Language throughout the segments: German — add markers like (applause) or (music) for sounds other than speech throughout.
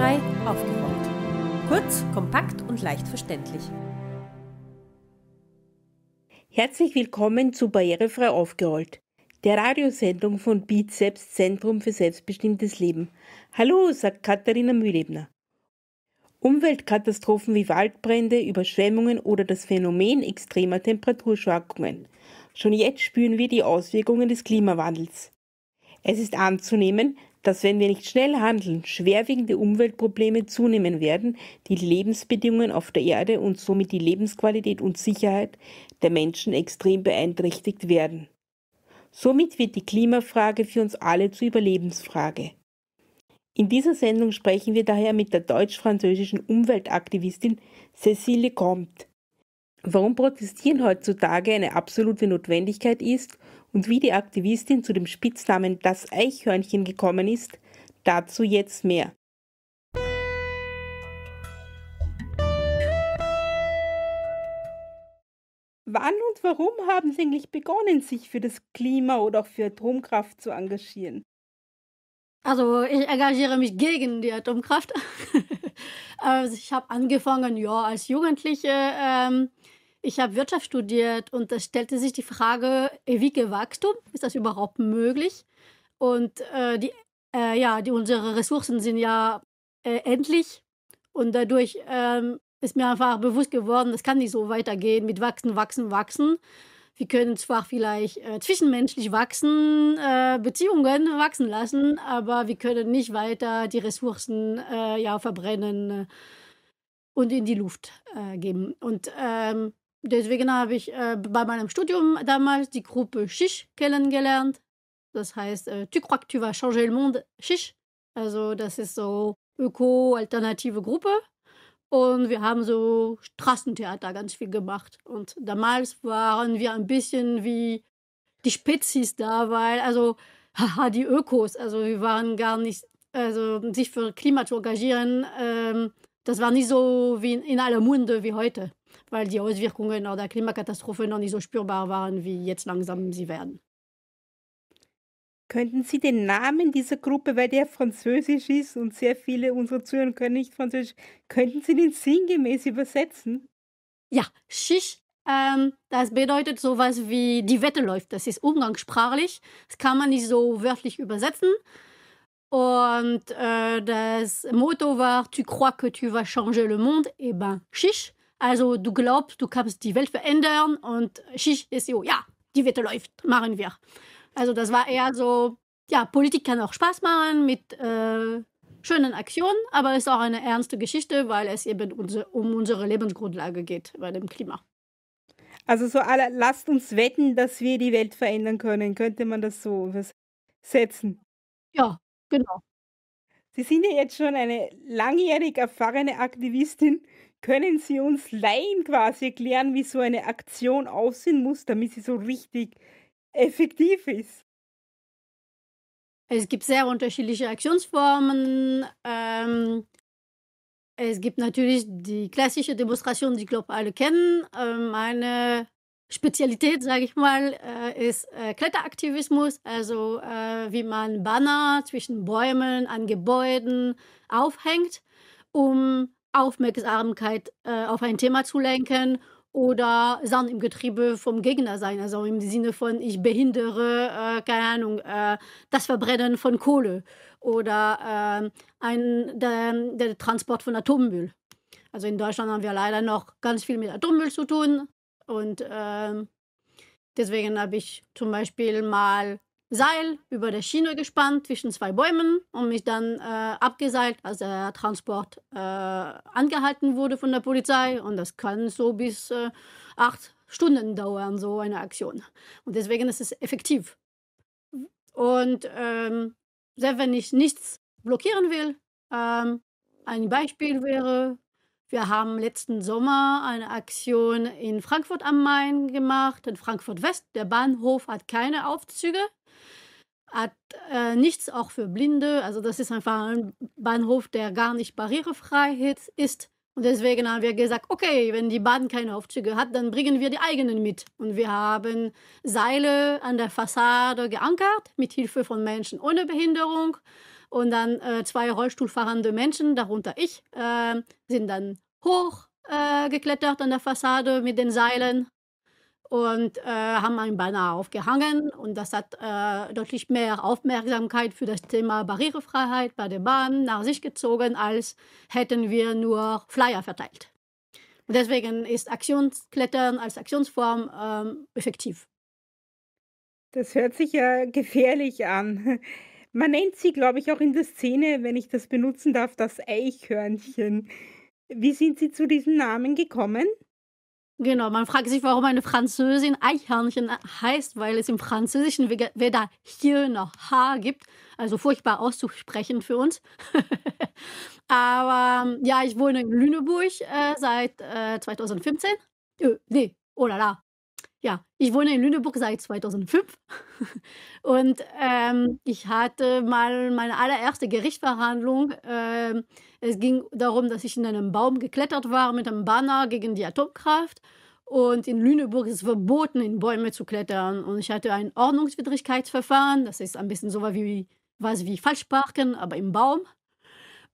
barrierefrei aufgeräumt. Kurz, kompakt und leicht verständlich. Herzlich willkommen zu Barrierefrei aufgerollt, der Radiosendung von Bizeps Zentrum für selbstbestimmtes Leben. Hallo, sagt Katharina Mühlebner. Umweltkatastrophen wie Waldbrände, Überschwemmungen oder das Phänomen extremer Temperaturschwankungen. Schon jetzt spüren wir die Auswirkungen des Klimawandels. Es ist anzunehmen, dass wenn wir nicht schnell handeln, schwerwiegende Umweltprobleme zunehmen werden, die Lebensbedingungen auf der Erde und somit die Lebensqualität und Sicherheit der Menschen extrem beeinträchtigt werden. Somit wird die Klimafrage für uns alle zur Überlebensfrage. In dieser Sendung sprechen wir daher mit der deutsch-französischen Umweltaktivistin Cécile Comte. Warum Protestieren heutzutage eine absolute Notwendigkeit ist und wie die Aktivistin zu dem Spitznamen das Eichhörnchen gekommen ist, dazu jetzt mehr. Wann und warum haben Sie eigentlich begonnen, sich für das Klima oder auch für Atomkraft zu engagieren? Also ich engagiere mich gegen die Atomkraft. (laughs) also ich habe angefangen, ja, als Jugendliche ähm, ich habe Wirtschaft studiert und da stellte sich die Frage, ewige äh, Wachstum, ist das überhaupt möglich? Und äh, die, äh, ja, die, unsere Ressourcen sind ja äh, endlich und dadurch ähm, ist mir einfach bewusst geworden, das kann nicht so weitergehen mit wachsen, wachsen, wachsen. Wir können zwar vielleicht äh, zwischenmenschlich wachsen, äh, Beziehungen wachsen lassen, aber wir können nicht weiter die Ressourcen äh, ja verbrennen und in die Luft äh, geben. Und ähm, Deswegen habe ich äh, bei meinem Studium damals die Gruppe Shish kennengelernt. Das heißt, äh, tu crois que tu vas changer le monde, Shish. Also das ist so öko-alternative Gruppe. Und wir haben so Straßentheater ganz viel gemacht. Und damals waren wir ein bisschen wie die Spezies da, weil, also, haha, die Ökos, also wir waren gar nicht, also sich für Klima zu engagieren, ähm, das war nicht so wie in aller Munde wie heute weil die Auswirkungen der Klimakatastrophe noch nicht so spürbar waren, wie jetzt langsam sie werden. Könnten Sie den Namen dieser Gruppe, weil der französisch ist und sehr viele unserer Zuhörer können nicht französisch, könnten Sie den sinngemäß übersetzen? Ja, Schisch, ähm, das bedeutet sowas wie die Wette läuft. Das ist umgangssprachlich. Das kann man nicht so wörtlich übersetzen. Und äh, das Motto war Tu crois que tu vas changer le monde? Eh ben, Schisch. Also du glaubst, du kannst die Welt verändern und Schicht ist so, ja, die Wette läuft, machen wir. Also das war eher so, ja, Politik kann auch Spaß machen mit äh, schönen Aktionen, aber es ist auch eine ernste Geschichte, weil es eben unser, um unsere Lebensgrundlage geht bei dem Klima. Also so alle, lasst uns wetten, dass wir die Welt verändern können. Könnte man das so setzen? Ja, genau. Sie sind ja jetzt schon eine langjährig erfahrene Aktivistin können Sie uns Laien quasi erklären, wie so eine Aktion aussehen muss, damit sie so richtig effektiv ist? Es gibt sehr unterschiedliche Aktionsformen. Ähm, es gibt natürlich die klassische Demonstration, die, glaube alle kennen. Ähm, meine Spezialität, sage ich mal, äh, ist äh, Kletteraktivismus, also äh, wie man Banner zwischen Bäumen, an Gebäuden aufhängt, um Aufmerksamkeit äh, auf ein Thema zu lenken oder Sand im Getriebe vom Gegner sein. Also im Sinne von, ich behindere, äh, keine Ahnung, äh, das Verbrennen von Kohle oder ähm, ein, der, der Transport von Atommüll. Also in Deutschland haben wir leider noch ganz viel mit Atommüll zu tun und ähm, deswegen habe ich zum Beispiel mal Seil über der Schiene gespannt zwischen zwei Bäumen und mich dann äh, abgeseilt, als der Transport äh, angehalten wurde von der Polizei. Und das kann so bis äh, acht Stunden dauern, so eine Aktion. Und deswegen ist es effektiv. Und ähm, selbst wenn ich nichts blockieren will, ähm, ein Beispiel wäre wir haben letzten Sommer eine Aktion in Frankfurt am Main gemacht, in Frankfurt West. Der Bahnhof hat keine Aufzüge, hat äh, nichts auch für Blinde. Also das ist einfach ein Bahnhof, der gar nicht barrierefrei ist. Und deswegen haben wir gesagt, okay, wenn die Bahn keine Aufzüge hat, dann bringen wir die eigenen mit. Und wir haben Seile an der Fassade geankert mit Hilfe von Menschen ohne Behinderung und dann äh, zwei rollstuhlfahrende Menschen, darunter ich, äh, sind dann hochgeklettert äh, an der Fassade mit den Seilen und äh, haben einen Banner aufgehangen. Und das hat äh, deutlich mehr Aufmerksamkeit für das Thema Barrierefreiheit bei der Bahn nach sich gezogen, als hätten wir nur Flyer verteilt. Und deswegen ist Aktionsklettern als Aktionsform ähm, effektiv. Das hört sich ja gefährlich an. Man nennt sie, glaube ich, auch in der Szene, wenn ich das benutzen darf, das Eichhörnchen. Wie sind Sie zu diesem Namen gekommen? Genau, man fragt sich, warum eine Französin Eichhörnchen heißt, weil es im Französischen weder hier noch H gibt. Also furchtbar auszusprechen für uns. (laughs) Aber ja, ich wohne in Lüneburg äh, seit äh, 2015. Öh, äh, nee, oh la la, ja, ich wohne in Lüneburg seit 2005 (laughs) und ähm, ich hatte mal meine allererste Gerichtsverhandlung. Ähm, es ging darum, dass ich in einem Baum geklettert war mit einem Banner gegen die Atomkraft. Und in Lüneburg ist es verboten, in Bäume zu klettern. Und ich hatte ein Ordnungswidrigkeitsverfahren. Das ist ein bisschen so wie, was wie Falschparken, aber im Baum.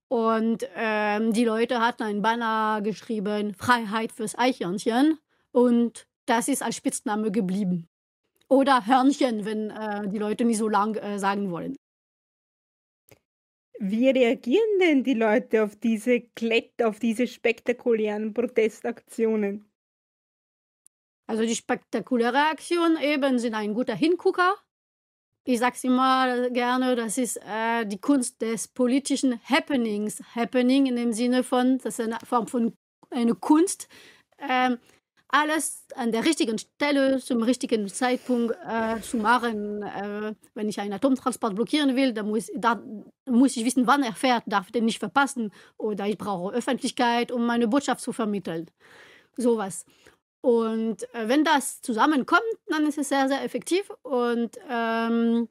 Und ähm, die Leute hatten ein Banner geschrieben, Freiheit fürs Eichhörnchen. Und das ist als Spitzname geblieben. Oder Hörnchen, wenn äh, die Leute nicht so lang äh, sagen wollen. Wie reagieren denn die Leute auf diese Klett, auf diese spektakulären Protestaktionen? Also die spektakuläre Aktion eben sind ein guter Hingucker. Ich sag's immer gerne, das ist äh, die Kunst des politischen Happenings. Happening in dem Sinne von, das ist eine Form von eine Kunst, ähm, alles an der richtigen Stelle, zum richtigen Zeitpunkt äh, zu machen. Äh, wenn ich einen Atomtransport blockieren will, dann muss, dann muss ich wissen, wann er fährt, darf ich den nicht verpassen. Oder ich brauche Öffentlichkeit, um meine Botschaft zu vermitteln. Sowas. Und äh, wenn das zusammenkommt, dann ist es sehr, sehr effektiv. Und ähm,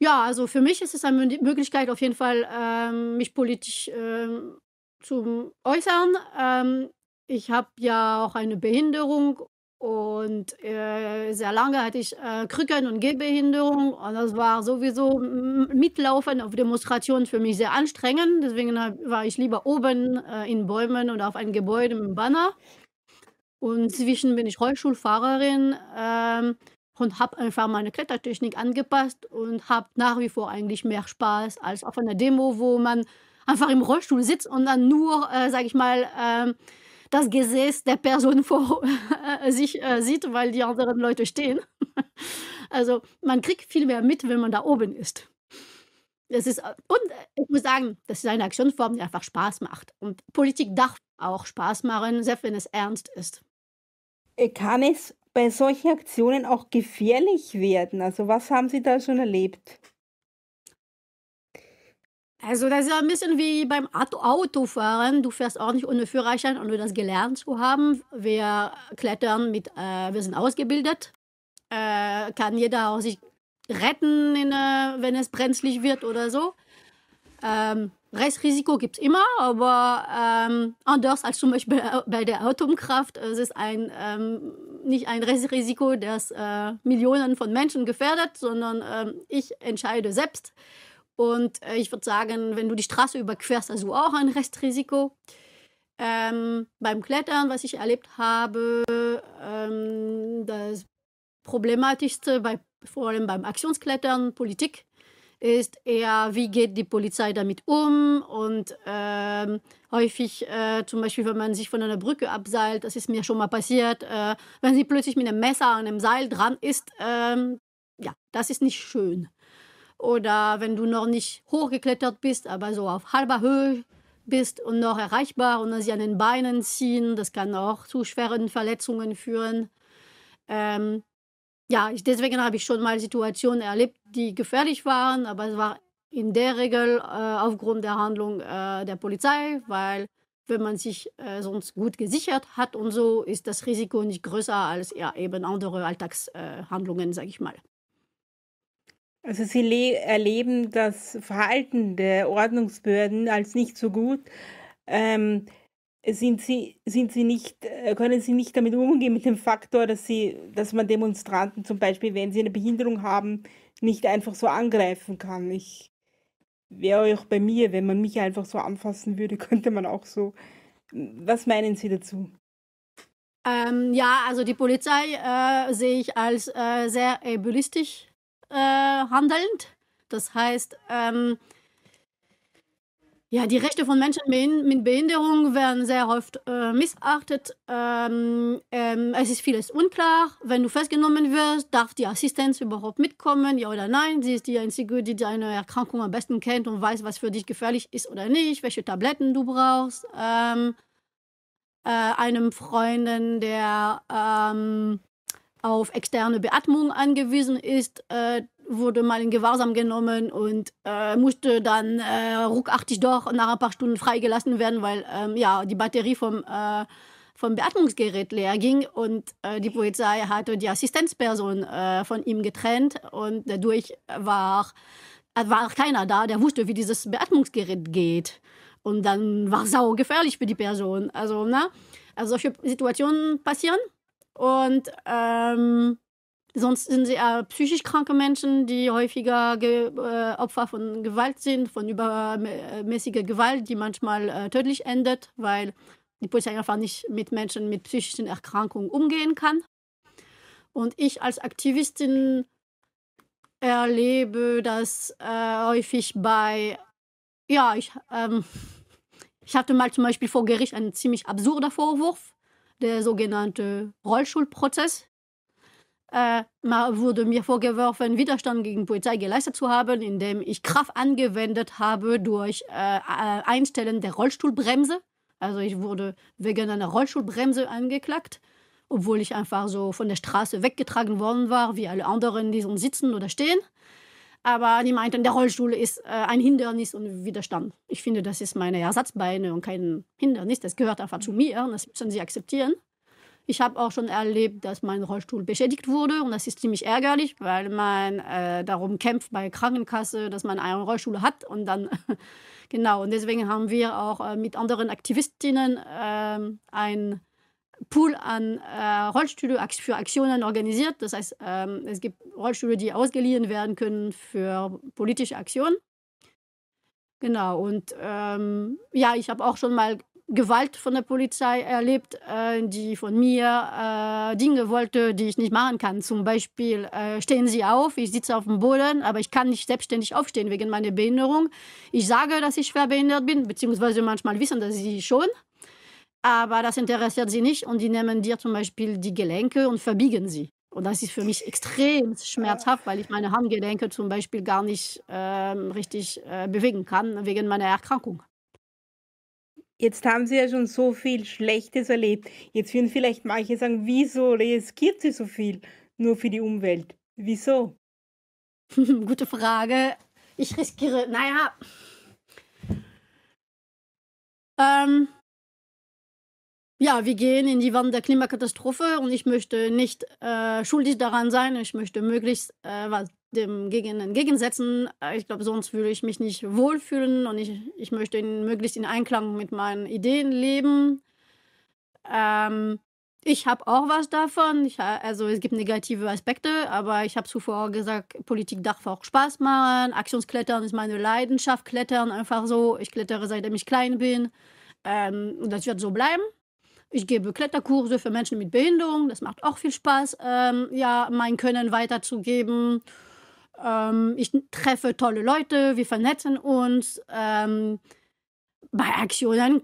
ja, also für mich ist es eine Möglichkeit, auf jeden Fall ähm, mich politisch ähm, zu äußern ähm, ich habe ja auch eine Behinderung und äh, sehr lange hatte ich äh, Krücken- und Gehbehinderung und das war sowieso mitlaufen auf Demonstrationen für mich sehr anstrengend. Deswegen hab, war ich lieber oben äh, in Bäumen oder auf einem Gebäude mit Banner. Und inzwischen bin ich Rollstuhlfahrerin ähm, und habe einfach meine Klettertechnik angepasst und habe nach wie vor eigentlich mehr Spaß als auf einer Demo, wo man einfach im Rollstuhl sitzt und dann nur, äh, sage ich mal, ähm, das Gesäß der Person vor äh, sich äh, sieht, weil die anderen Leute stehen. (laughs) also man kriegt viel mehr mit, wenn man da oben ist. Das ist äh, und äh, ich muss sagen, das ist eine Aktionsform, die einfach Spaß macht. Und Politik darf auch Spaß machen, selbst wenn es ernst ist. Kann es bei solchen Aktionen auch gefährlich werden? Also was haben Sie da schon erlebt? Also das ist ein bisschen wie beim Autofahren. Du fährst auch nicht ohne Führerschein, ohne das gelernt zu haben. Wir klettern mit, äh, wir sind ausgebildet. Äh, kann jeder auch sich retten, in, äh, wenn es brenzlig wird oder so. Ähm, Restrisiko gibt es immer, aber ähm, anders als zum Beispiel (laughs) bei der Atomkraft. Es ist ein, ähm, nicht ein Restrisiko, das äh, Millionen von Menschen gefährdet, sondern ähm, ich entscheide selbst. Und äh, ich würde sagen, wenn du die Straße überquerst, hast also du auch ein Restrisiko. Ähm, beim Klettern, was ich erlebt habe, ähm, das Problematischste, bei, vor allem beim Aktionsklettern, Politik, ist eher, wie geht die Polizei damit um? Und ähm, häufig, äh, zum Beispiel, wenn man sich von einer Brücke abseilt, das ist mir schon mal passiert, äh, wenn sie plötzlich mit einem Messer an einem Seil dran ist, ähm, ja, das ist nicht schön oder wenn du noch nicht hochgeklettert bist, aber so auf halber Höhe bist und noch erreichbar und dann sie an den Beinen ziehen, das kann auch zu schweren Verletzungen führen. Ähm, ja, ich, deswegen habe ich schon mal Situationen erlebt, die gefährlich waren, aber es war in der Regel äh, aufgrund der Handlung äh, der Polizei, weil wenn man sich äh, sonst gut gesichert hat und so, ist das Risiko nicht größer als ja, eben andere Alltagshandlungen, sage ich mal. Also Sie erleben das Verhalten der Ordnungsbehörden als nicht so gut. Ähm, sind Sie, sind Sie nicht, äh, können Sie nicht damit umgehen mit dem Faktor, dass, Sie, dass man Demonstranten zum Beispiel, wenn sie eine Behinderung haben, nicht einfach so angreifen kann? Ich wäre auch bei mir, wenn man mich einfach so anfassen würde, (laughs) könnte man auch so. Was meinen Sie dazu? Ähm, ja, also die Polizei äh, sehe ich als äh, sehr ableistisch äh, handelnd. Das heißt, ähm, ja, die Rechte von Menschen mit Behinderung werden sehr oft äh, missachtet. Ähm, ähm, es ist vieles unklar. Wenn du festgenommen wirst, darf die Assistenz überhaupt mitkommen, ja oder nein? Sie ist die Einzige, die deine Erkrankung am besten kennt und weiß, was für dich gefährlich ist oder nicht, welche Tabletten du brauchst. Ähm, äh, einem Freundin, der ähm, auf externe Beatmung angewiesen ist, äh, wurde mal in Gewahrsam genommen und äh, musste dann äh, ruckartig doch nach ein paar Stunden freigelassen werden, weil ähm, ja die Batterie vom, äh, vom Beatmungsgerät leer ging und äh, die Polizei hatte die Assistenzperson äh, von ihm getrennt und dadurch war, war keiner da, der wusste, wie dieses Beatmungsgerät geht. Und dann war es sau gefährlich für die Person. Also, na, ne? also solche Situationen passieren. Und ähm, sonst sind sie äh, psychisch kranke Menschen, die häufiger Ge äh, Opfer von Gewalt sind, von übermäßiger Gewalt, die manchmal äh, tödlich endet, weil die Polizei einfach nicht mit Menschen mit psychischen Erkrankungen umgehen kann. Und ich als Aktivistin erlebe das äh, häufig bei, ja, ich, ähm, (laughs) ich hatte mal zum Beispiel vor Gericht einen ziemlich absurden Vorwurf der sogenannte Rollschulprozess. Äh, wurde mir vorgeworfen, Widerstand gegen Polizei geleistet zu haben, indem ich Kraft angewendet habe durch äh, äh, Einstellen der Rollstuhlbremse. Also ich wurde wegen einer Rollstuhlbremse angeklagt, obwohl ich einfach so von der Straße weggetragen worden war, wie alle anderen, die so sitzen oder stehen. Aber die meinten, der Rollstuhl ist äh, ein Hindernis und Widerstand. Ich finde, das ist meine Ersatzbeine und kein Hindernis. Das gehört einfach zu mir und das müssen sie akzeptieren. Ich habe auch schon erlebt, dass mein Rollstuhl beschädigt wurde und das ist ziemlich ärgerlich, weil man äh, darum kämpft bei Krankenkasse, dass man einen Rollstuhl hat und dann (laughs) genau und deswegen haben wir auch äh, mit anderen Aktivistinnen äh, ein Pool an äh, Rollstühle für Aktionen organisiert. Das heißt, ähm, es gibt Rollstühle, die ausgeliehen werden können für politische Aktionen. Genau, und ähm, ja, ich habe auch schon mal Gewalt von der Polizei erlebt, äh, die von mir äh, Dinge wollte, die ich nicht machen kann. Zum Beispiel, äh, stehen Sie auf, ich sitze auf dem Boden, aber ich kann nicht selbstständig aufstehen wegen meiner Behinderung. Ich sage, dass ich schwerbehindert bin, beziehungsweise manchmal wissen das sie schon aber das interessiert sie nicht und die nehmen dir zum Beispiel die Gelenke und verbiegen sie. Und das ist für mich extrem schmerzhaft, weil ich meine Handgelenke zum Beispiel gar nicht äh, richtig äh, bewegen kann wegen meiner Erkrankung. Jetzt haben Sie ja schon so viel Schlechtes erlebt. Jetzt würden vielleicht manche sagen, wieso riskiert sie so viel nur für die Umwelt? Wieso? (laughs) Gute Frage. Ich riskiere, naja. Ähm, ja, wir gehen in die Wand der Klimakatastrophe und ich möchte nicht äh, schuldig daran sein. Ich möchte möglichst äh, was dem gegen entgegensetzen. Äh, ich glaube, sonst würde ich mich nicht wohlfühlen und ich, ich möchte in, möglichst in Einklang mit meinen Ideen leben. Ähm, ich habe auch was davon. Ich, also es gibt negative Aspekte, aber ich habe zuvor gesagt, Politik darf auch Spaß machen. Aktionsklettern ist meine Leidenschaft. Klettern einfach so. Ich klettere, seitdem ich klein bin. Ähm, das wird so bleiben. Ich gebe Kletterkurse für Menschen mit Behinderung. Das macht auch viel Spaß, ähm, ja, mein Können weiterzugeben. Ähm, ich treffe tolle Leute, wir vernetzen uns. Ähm, bei Aktionen,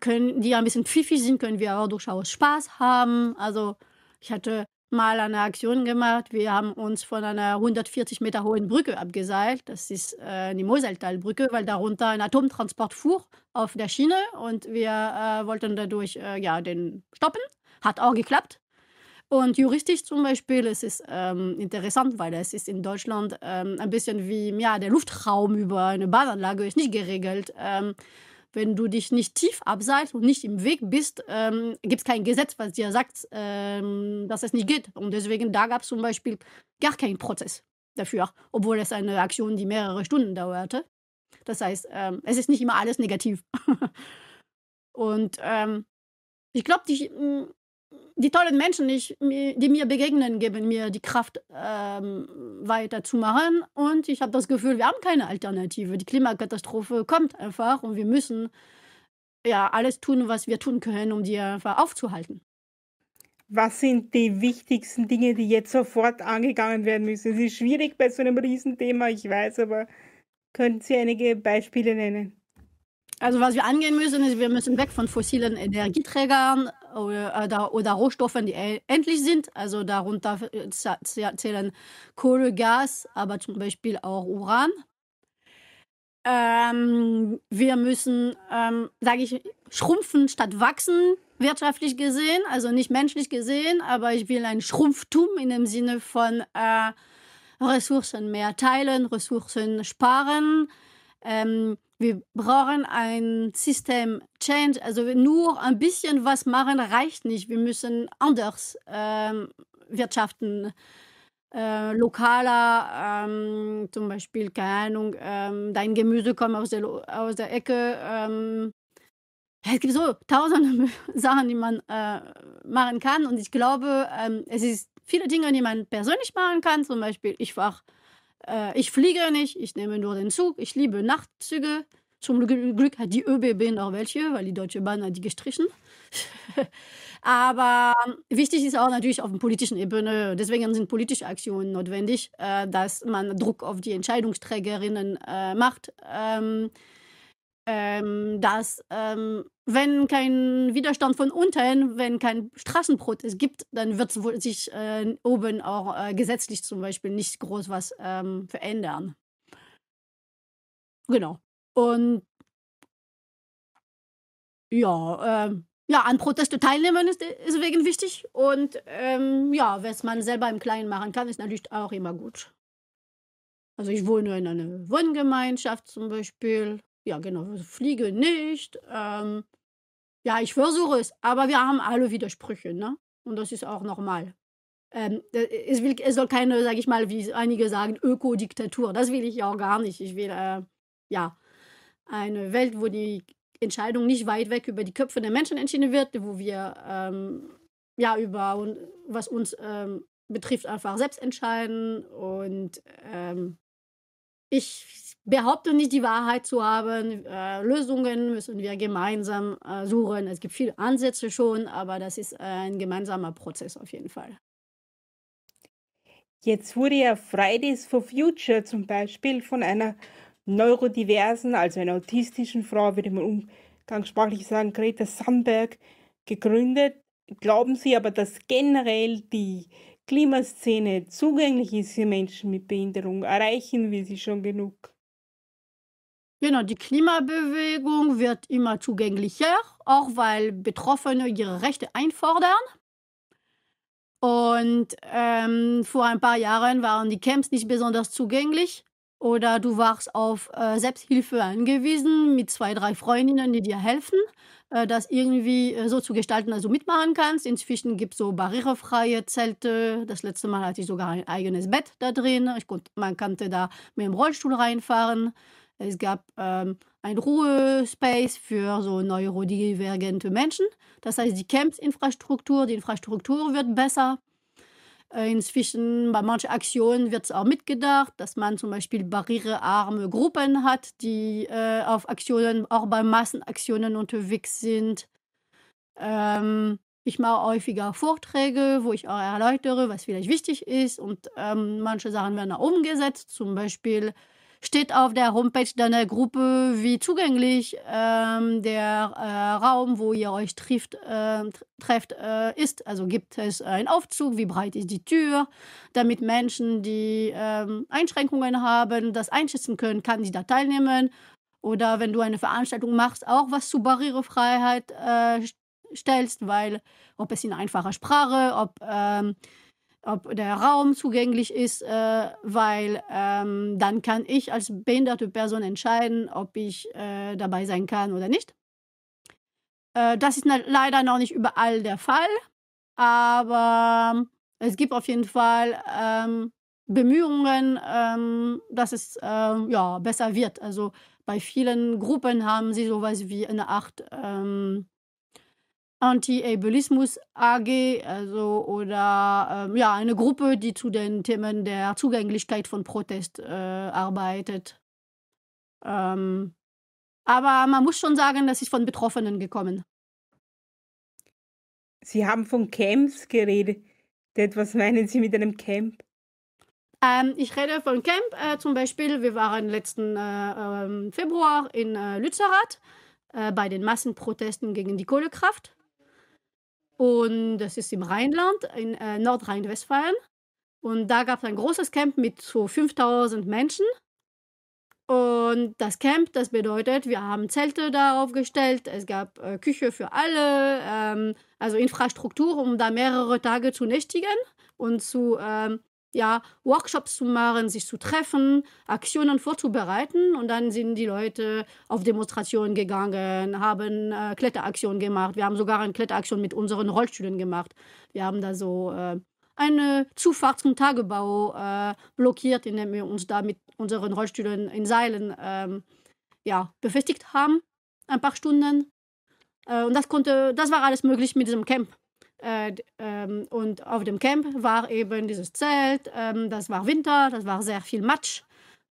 können, die ein bisschen pfiffig sind, können wir auch durchaus Spaß haben. Also ich hatte mal eine Aktion gemacht. Wir haben uns von einer 140 Meter hohen Brücke abgeseilt. Das ist äh, die Moseltalbrücke, weil darunter ein Atomtransport fuhr auf der Schiene und wir äh, wollten dadurch äh, ja, den stoppen. Hat auch geklappt. Und juristisch zum Beispiel, es ist ähm, interessant, weil es ist in Deutschland ähm, ein bisschen wie, ja, der Luftraum über eine Bahnanlage ist nicht geregelt. Ähm, wenn du dich nicht tief abseilst und nicht im Weg bist, ähm, gibt es kein Gesetz, was dir sagt, ähm, dass es nicht geht. Und deswegen, da gab es zum Beispiel gar keinen Prozess dafür, obwohl es eine Aktion, die mehrere Stunden dauerte. Das heißt, ähm, es ist nicht immer alles negativ. (laughs) und ähm, ich glaube, die, hm, die tollen Menschen, ich, die mir begegnen, geben mir die Kraft, ähm, weiterzumachen. Und ich habe das Gefühl, wir haben keine Alternative. Die Klimakatastrophe kommt einfach und wir müssen ja alles tun, was wir tun können, um die einfach aufzuhalten. Was sind die wichtigsten Dinge, die jetzt sofort angegangen werden müssen? Es ist schwierig bei so einem Riesenthema, ich weiß, aber könnten Sie einige Beispiele nennen? Also was wir angehen müssen, ist, wir müssen weg von fossilen Energieträgern oder, äh, oder Rohstoffen, die e-, endlich sind. Also darunter äh, zählen Kohle, Gas, aber zum Beispiel auch Uran. Ähm, wir müssen, ähm, sage ich, schrumpfen statt wachsen, wirtschaftlich gesehen, also nicht menschlich gesehen, aber ich will ein Schrumpftum in dem Sinne von äh, Ressourcen mehr teilen, Ressourcen sparen. Ähm, wir brauchen ein System Change. Also nur ein bisschen was machen reicht nicht. Wir müssen anders ähm, wirtschaften. Äh, lokaler, ähm, zum Beispiel, keine Ahnung, ähm, dein Gemüse kommt aus der, aus der Ecke. Ähm. es gibt so tausende (laughs) Sachen, die man äh, machen kann. Und ich glaube, ähm, es ist viele Dinge, die man persönlich machen kann. Zum Beispiel, ich war äh, ich fliege nicht, ich nehme nur den Zug, ich liebe Nachtzüge. Zum Glück hat die ÖBB noch welche, weil die Deutsche Bahn hat die gestrichen. (laughs) Aber ähm, wichtig ist auch natürlich auf der politischen Ebene, deswegen sind politische Aktionen notwendig, äh, dass man Druck auf die Entscheidungsträgerinnen äh, macht. Ähm, ähm, dass ähm, wenn kein Widerstand von unten, wenn kein Straßenbrot es gibt, dann wird sich äh, oben auch äh, gesetzlich zum Beispiel nicht groß was ähm, verändern. Genau. Und ja, äh, ja, an Proteste teilnehmen ist deswegen wichtig. Und ähm, ja, was man selber im Kleinen machen kann, ist natürlich auch immer gut. Also ich wohne in einer Wohngemeinschaft zum Beispiel ja, genau, fliege nicht. Ähm, ja, ich versuche es, aber wir haben alle Widersprüche, ne? Und das ist auch normal. Ähm, es, will, es soll keine, sage ich mal, wie einige sagen, Ökodiktatur. Das will ich auch gar nicht. Ich will, äh, ja, eine Welt, wo die Entscheidung nicht weit weg über die Köpfe der Menschen entschieden wird, wo wir, ähm, ja, über was uns ähm, betrifft, einfach selbst entscheiden und, ähm, ich behaupte nicht, die Wahrheit zu haben. Äh, Lösungen müssen wir gemeinsam äh, suchen. Es gibt viele Ansätze schon, aber das ist ein gemeinsamer Prozess auf jeden Fall. Jetzt wurde ja Fridays for Future zum Beispiel von einer neurodiversen, also einer autistischen Frau, würde man umgangssprachlich sagen, Greta Sandberg, gegründet. Glauben Sie aber, dass generell die Klimaszene zugänglich ist für Menschen mit Behinderung, erreichen wir sie schon genug. Genau, die Klimabewegung wird immer zugänglicher, auch weil Betroffene ihre Rechte einfordern. Und ähm, vor ein paar Jahren waren die Camps nicht besonders zugänglich oder du warst auf äh, Selbsthilfe angewiesen mit zwei, drei Freundinnen, die dir helfen. Äh, das irgendwie äh, so zu gestalten, dass du mitmachen kannst. Inzwischen gibt es so barrierefreie Zelte. Das letzte Mal hatte ich sogar ein eigenes Bett da drin. Ich konnte, man konnte da mit dem Rollstuhl reinfahren. Es gab ähm, ein Ruhespace für so neurodivergente Menschen. Das heißt, die Camps-Infrastruktur, die Infrastruktur wird besser. Äh, inzwischen bei manchen Aktionen wird es auch mitgedacht, dass man zum Beispiel barrierearme Gruppen hat, die äh, auf Aktionen, auch bei Massenaktionen unterwegs sind. Ähm, ich mache häufiger Vorträge, wo ich auch erläutere, was vielleicht wichtig ist und ähm, manche Sachen werden auch umgesetzt, zum Beispiel steht auf der Homepage deiner Gruppe, wie zugänglich ähm, der äh, Raum, wo ihr euch trifft, äh, trefft, äh, ist. Also gibt es einen Aufzug, wie breit ist die Tür, damit Menschen, die ähm, Einschränkungen haben, das einschätzen können, kann sie da teilnehmen. Oder wenn du eine Veranstaltung machst, auch was zu Barrierefreiheit äh, stellst, weil ob es in einfacher Sprache, ob ähm, ob der Raum zugänglich ist, äh, weil ähm, dann kann ich als behinderte Person entscheiden, ob ich äh, dabei sein kann oder nicht. Äh, das ist leider noch nicht überall der Fall, aber ähm, es gibt auf jeden Fall ähm, Bemühungen, ähm, dass es ähm, ja, besser wird. Also bei vielen Gruppen haben sie sowas wie eine Art ähm, Anti-Ableismus AG, also oder ähm, ja, eine Gruppe, die zu den Themen der Zugänglichkeit von Protest äh, arbeitet. Ähm, aber man muss schon sagen, das ist von Betroffenen gekommen. Sie haben von Camps geredet. Was meinen Sie mit einem Camp? Ähm, ich rede von Camp. Äh, zum Beispiel, wir waren letzten äh, ähm, Februar in äh, Lützerath äh, bei den Massenprotesten gegen die Kohlekraft. Und das ist im Rheinland, in äh, Nordrhein-Westfalen. Und da gab es ein großes Camp mit so 5000 Menschen. Und das Camp, das bedeutet, wir haben Zelte da aufgestellt, es gab äh, Küche für alle, ähm, also Infrastruktur, um da mehrere Tage zu nächtigen und zu ähm, ja, Workshops zu machen, sich zu treffen, Aktionen vorzubereiten. Und dann sind die Leute auf Demonstrationen gegangen, haben äh, Kletteraktionen gemacht. Wir haben sogar eine Kletteraktion mit unseren Rollstühlen gemacht. Wir haben da so äh, eine Zufahrt zum Tagebau äh, blockiert, indem wir uns da mit unseren Rollstühlen in Seilen ähm, ja, befestigt haben, ein paar Stunden. Äh, und das konnte, das war alles möglich mit diesem Camp. Äh, ähm, und auf dem Camp war eben dieses Zelt. Ähm, das war Winter, das war sehr viel Matsch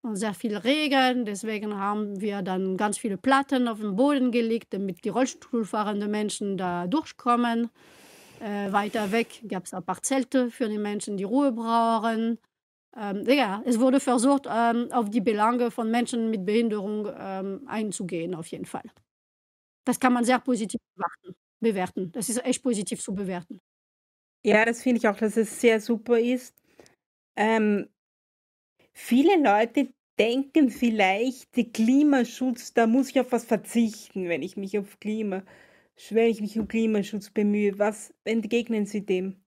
und sehr viel Regen. Deswegen haben wir dann ganz viele Platten auf den Boden gelegt, damit die Rollstuhlfahrenden Menschen da durchkommen. Äh, weiter weg gab es ein paar Zelte für die Menschen, die Ruhe brauchen. Ähm, ja, es wurde versucht, ähm, auf die Belange von Menschen mit Behinderung einzugehen, auf jeden Fall. Das kann man sehr positiv machen bewerten. Das ist echt positiv zu bewerten. Ja, das finde ich auch, dass es sehr super ist. Ähm, viele Leute denken vielleicht, der Klimaschutz, da muss ich auf was verzichten, wenn ich mich auf Klima, wenn ich mich um Klimaschutz bemühe. Was entgegnen Sie dem?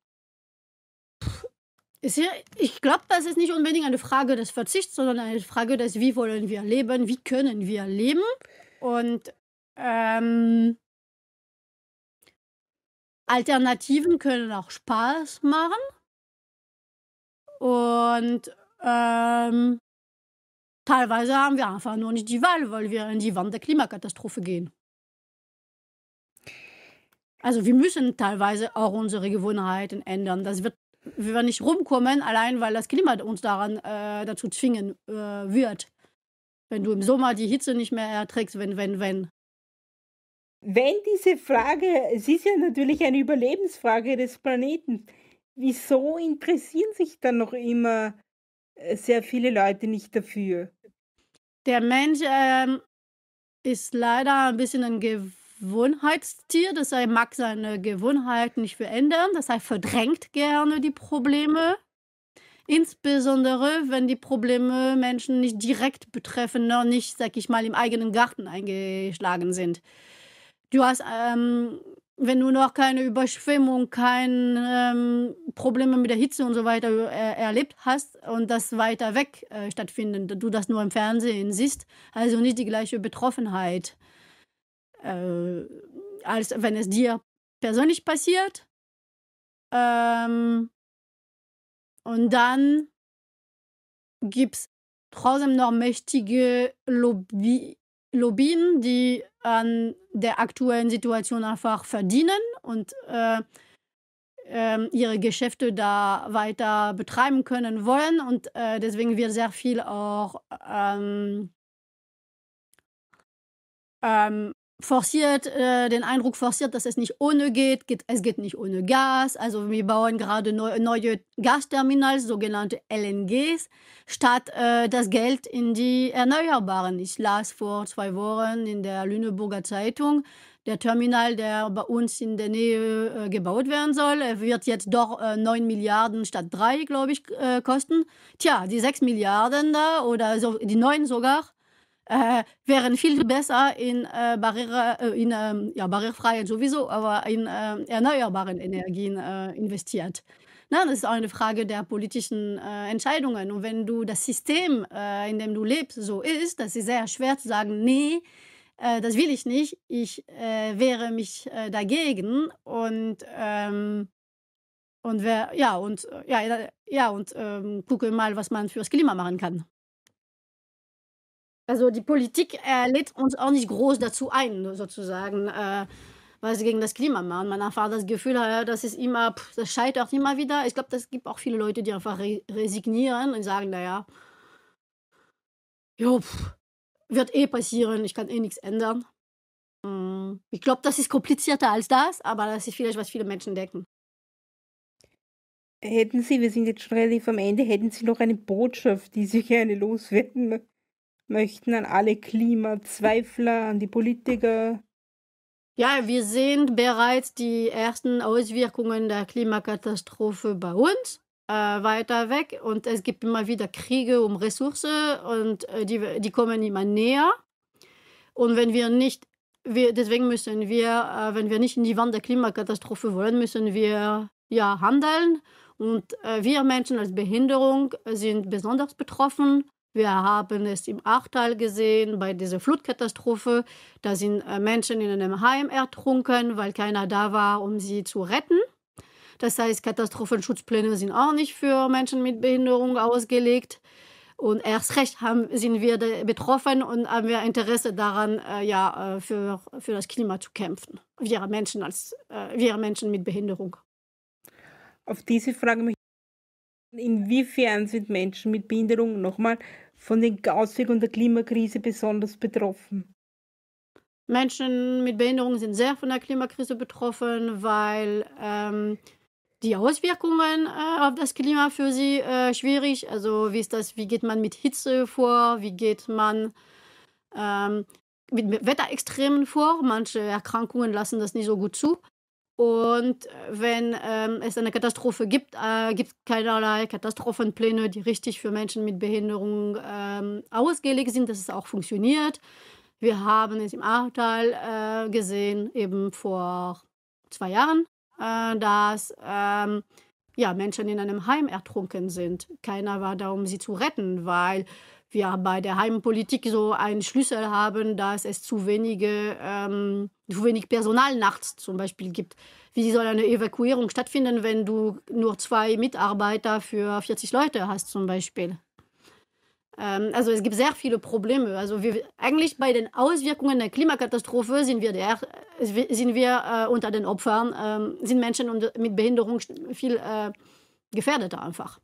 Ich glaube, das ist nicht unbedingt eine Frage des Verzichts, sondern eine Frage des, wie wollen wir leben, wie können wir leben. Und ähm, Alternativen können auch Spaß machen. Und ähm, teilweise haben wir einfach nur nicht die Wahl, weil wir in die Wand der Klimakatastrophe gehen. Also wir müssen teilweise auch unsere Gewohnheiten ändern. Das wird, wir werden nicht rumkommen, allein weil das Klima uns daran äh, dazu zwingen äh, wird. Wenn du im Sommer die Hitze nicht mehr erträgst, wenn, wenn, wenn, wenn diese Frage, es ist ja natürlich eine Überlebensfrage des Planeten, wieso interessieren sich dann noch immer äh, sehr viele Leute nicht dafür? Der Mensch ähm, ist leider ein bisschen ein Gewohnheitstier, das heißt, er mag seine Gewohnheiten nicht verändern, das heißt, verdrängt gerne die Probleme. Insbesondere, wenn die Probleme Menschen nicht direkt betreffen, noch nicht, sag ich mal, im eigenen Garten eingeschlagen sind du hast, ähm, wenn du noch keine Überschwemmung, keine ähm, Probleme mit der Hitze und so weiter äh, erlebt hast und das weiter weg äh, stattfindet, du das nur im Fernsehen siehst, also nicht die gleiche Betroffenheit, äh, als wenn es dir persönlich passiert. Ähm, und dann gibt es trotzdem noch mächtige Lobby Lobbyen, die an der aktuellen Situation einfach verdienen und äh, äh, ihre Geschäfte da weiter betreiben können wollen. Und äh, deswegen wird sehr viel auch ähm, ähm, forciert, äh, den Eindruck forciert, dass es nicht ohne geht. geht. Es geht nicht ohne Gas. Also wir bauen gerade neu, neue Gasterminals, sogenannte LNGs, statt äh, das Geld in die Erneuerbaren. Ich las vor zwei Wochen in der Lüneburger Zeitung, der Terminal, der bei uns in der Nähe äh, gebaut werden soll, äh, wird jetzt doch äh, 9 Milliarden statt 3, glaube ich, äh, kosten. Tja, die 6 Milliarden da oder so, die 9 sogar, äh, wären viel besser in, äh, Barriere, äh, in ähm, ja, barrierefreie sowieso, aber in ähm, erneuerbaren Energien äh, investiert. Na, das ist auch eine Frage der politischen äh, Entscheidungen. Und wenn du das System, äh, in dem du lebst, so ist, das ist sehr schwer zu sagen, nee, das will ich nicht, ich wehre mich dagegen und ähm, und wer, ja und ja, ja und ähm, gucke mal, was man fürs Klima machen kann. Also die Politik äh, lädt uns auch nicht groß dazu ein, sozusagen, äh, was gegen das Klima machen. Man erfährt das Gefühl, äh, das ist immer, pff, das scheitert immer wieder. Ich glaube, das gibt auch viele Leute, die einfach re resignieren und sagen, naja, jo, pff, wird eh passieren, ich kann eh nichts ändern. Hm, ich glaube, das ist komplizierter als das, aber das ist vielleicht, was viele Menschen denken. Hätten Sie, wir sind jetzt schon relativ am Ende, hätten Sie noch eine Botschaft, die Sie gerne loswerden möchten an alle Klimazweifler, an die Politiker. Ja, wir sehen bereits die ersten Auswirkungen der Klimakatastrophe bei uns äh, weiter weg und es gibt immer wieder Kriege um Ressourcen und äh, die, die kommen immer näher. Und wenn wir nicht, wir, deswegen müssen wir, äh, wenn wir nicht in die Wand der Klimakatastrophe wollen, müssen wir ja handeln. Und äh, wir Menschen als Behinderung sind besonders betroffen wir haben es im Achtal gesehen bei dieser Flutkatastrophe. Da sind äh, Menschen in einem Heim ertrunken, weil keiner da war, um sie zu retten. Das heißt, Katastrophenschutzpläne sind auch nicht für Menschen mit Behinderung ausgelegt. Und erst recht haben, sind wir betroffen und haben wir Interesse daran, äh, ja, äh, für, für das Klima zu kämpfen. Wir Menschen, als, wir Menschen mit Behinderung. Auf diese Frage möchte ich. Inwiefern sind Menschen mit Behinderung nochmal von den Auswirkungen der Klimakrise besonders betroffen? Menschen mit Behinderungen sind sehr von der Klimakrise betroffen, weil ähm, die Auswirkungen äh, auf das Klima für sie äh, schwierig. Also wie ist das? Wie geht man mit Hitze vor? Wie geht man ähm, mit Wetterextremen vor? Manche Erkrankungen lassen das nicht so gut zu. Und äh, wenn ähm, es eine Katastrophe gibt, äh, gibt es keinerlei Katastrophenpläne, die richtig für Menschen mit Behinderung ähm, ausgelegt sind, dass es auch funktioniert. Wir haben es im Ahrtal äh, gesehen, eben vor zwei Jahren, äh, dass ähm, ja, Menschen in einem Heim ertrunken sind. Keiner war da, um sie zu retten, weil wir bei der Heimpolitik so einen Schlüssel haben, dass es zu wenige, ähm, zu wenig Personal nachts zum Beispiel gibt. Wie soll eine Evakuierung stattfinden, wenn du nur zwei Mitarbeiter für 40 Leute hast zum Beispiel? Ähm, also es gibt sehr viele Probleme. Also wir, eigentlich bei den Auswirkungen der Klimakatastrophe sind wir, der, sind wir äh, unter den Opfern, äh, sind Menschen mit Behinderung viel äh, gefährdeter einfach.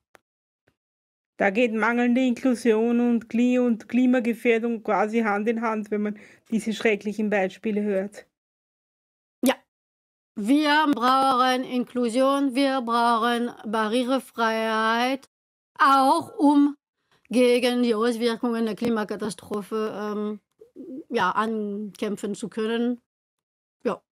Da geht mangelnde Inklusion und, und Klimagefährdung quasi Hand in Hand, wenn man diese schrecklichen Beispiele hört. Ja, wir brauchen Inklusion, wir brauchen Barrierefreiheit, auch um gegen die Auswirkungen der Klimakatastrophe ähm, ja, ankämpfen zu können. Ja.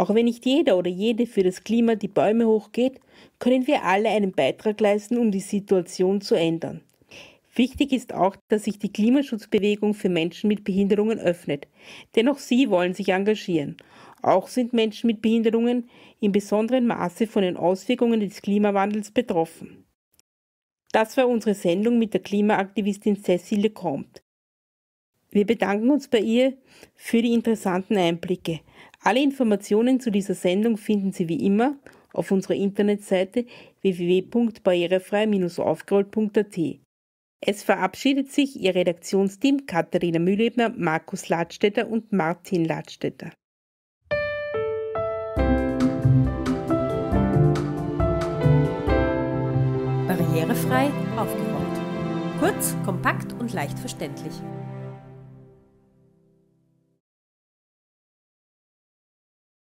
Auch wenn nicht jeder oder jede für das Klima die Bäume hochgeht, können wir alle einen Beitrag leisten, um die Situation zu ändern. Wichtig ist auch, dass sich die Klimaschutzbewegung für Menschen mit Behinderungen öffnet, denn auch sie wollen sich engagieren. Auch sind Menschen mit Behinderungen in besonderem Maße von den Auswirkungen des Klimawandels betroffen. Das war unsere Sendung mit der Klimaaktivistin Cecile Comte. Wir bedanken uns bei ihr für die interessanten Einblicke. Alle Informationen zu dieser Sendung finden Sie wie immer auf unserer Internetseite www.barrierefrei-aufgerollt.at. Es verabschiedet sich Ihr Redaktionsteam Katharina Mühlebner, Markus Ladstätter und Martin Ladstätter. Barrierefrei aufgerollt. Kurz, kompakt und leicht verständlich.